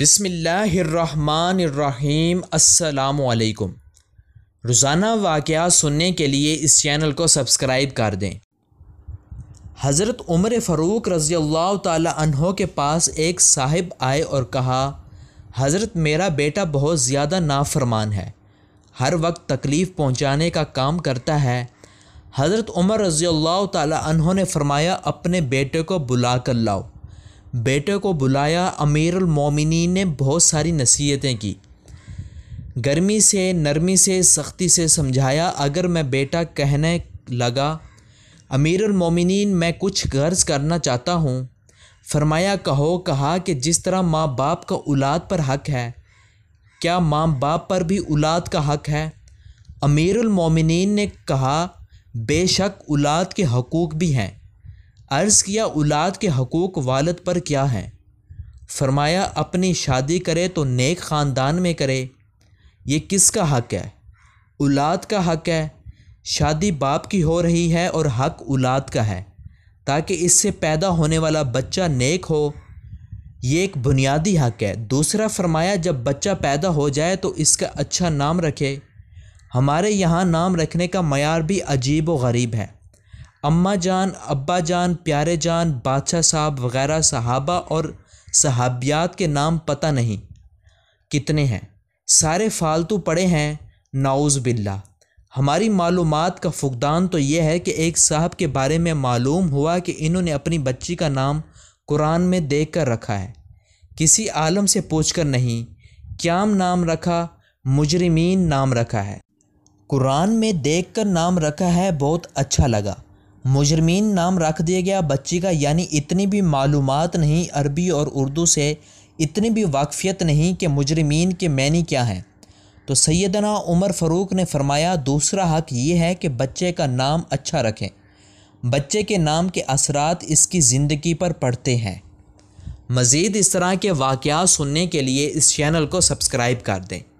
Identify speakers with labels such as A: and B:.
A: बिसमीम् अल्लाम रोज़ाना वाक़ सुनने के लिए इस चैनल को सब्सक्राइब कर दें हज़रत उमर फ़ारूक रज़ी अल्लाह तहों के पास एक साहिब आए और कहा हज़रत मेरा बेटा बहुत ज़्यादा नाफरमान है हर वक्त तकलीफ़ पहुँचाने का काम करता है हज़रत उमर रज़ी अल्लाह तहों ने फ़रमाया अपने बेटे को बुला कर लाओ बेटे को बुलाया अमीर उलमोमिनी ने बहुत सारी नसीहतें की गर्मी से नरमी से सख्ती से समझाया अगर मैं बेटा कहने लगा अमीर उलमोमिन मैं कुछ गर्ज करना चाहता हूँ फरमाया कहो कहा कि जिस तरह माँ बाप का औलाद पर हक है क्या माँ बाप पर भी औलाद का हक है अमीर उलमोमिन ने कहा बेशक औलाद के हकूक़ भी हैं अर्ज़ किया औलाद के हकूक़ वालद पर क्या हैं फरमाया अपनी शादी करे तो नेक ख़ानदान में करे ये किसका हक है औलाद का हक है शादी बाप की हो रही है और हक औलाद का है ताकि इससे पैदा होने वाला बच्चा नेक हो ये एक बुनियादी हक है दूसरा फरमाया जब बच्चा पैदा हो जाए तो इसका अच्छा नाम रखे हमारे यहाँ नाम रखने का मैार भी अजीब व गरीब है अम्मा जान अब्बा जान प्यारे जान बादशाह साहब वगैरह सहाबा और सहाबियात के नाम पता नहीं कितने हैं सारे फालतू पड़े हैं नाउज़ बिल्ला हमारी मालूम का फुकदान तो यह है कि एक साहब के बारे में मालूम हुआ कि इन्होंने अपनी बच्ची का नाम कुरान में देख कर रखा है किसी आलम से पूछ कर नहीं क्याम नाम रखा मुजरमीन नाम रखा है कुरान में देख कर नाम रखा है बहुत अच्छा लगा मुजरमीन नाम रख दिया गया बच्ची का यानी इतनी भी मालूम नहीं अरबी और उर्दू से इतनी भी वाकफियत नहीं कि मुजरमीन के मैनी क्या हैं तो सैदना उमर फ़ारूक ने फरमाया दूसरा हक ये है कि बच्चे का नाम अच्छा रखें बच्चे के नाम के असरात इसकी ज़िंदगी पर पड़ते हैं मज़ीद इस तरह के वाक़ सुनने के लिए इस चैनल को सब्सक्राइब कर दें